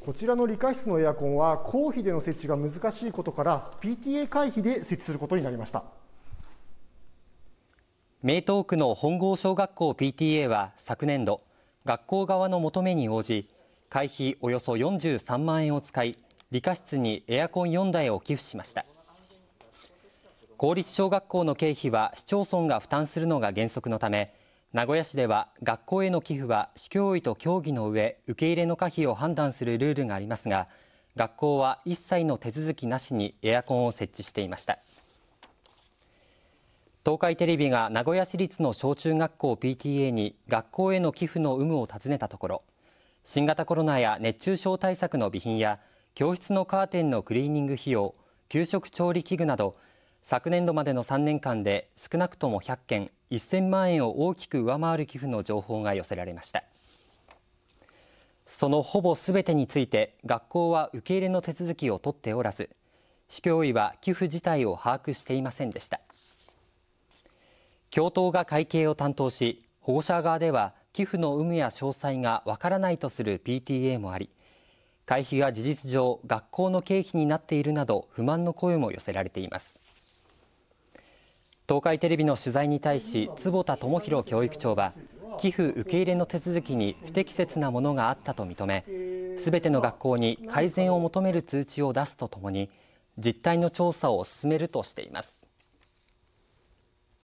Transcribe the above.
こちらの理科室のエアコンは公費での設置が難しいことから PTA 会費で設置することになりました名東区の本郷小学校 PTA は昨年度学校側の求めに応じ会費およそ43万円を使い理科室にエアコン4台を寄付しました公立小学校の経費は市町村が負担するのが原則のため名古屋市では学校への寄付は市教委と協議の上受け入れの可否を判断するルールがありますが学校は一切の手続きなしにエアコンを設置していました東海テレビが名古屋市立の小中学校 PTA に学校への寄付の有無を尋ねたところ新型コロナや熱中症対策の備品や教室のカーテンのクリーニング費用給食調理器具など昨年度までの3年間で少なくとも100件1000万円を大きく上回る寄付の情報が寄せられましたそのほぼすべてについて学校は受け入れの手続きを取っておらず市教委は寄付自体を把握していませんでした教頭が会計を担当し保護者側では寄付の有無や詳細がわからないとする PTA もあり会費が事実上学校の経費になっているなど不満の声も寄せられています東海テレビの取材に対し坪田智弘教育長は寄付受け入れの手続きに不適切なものがあったと認めすべての学校に改善を求める通知を出すとともに実態の調査を進めるとしています。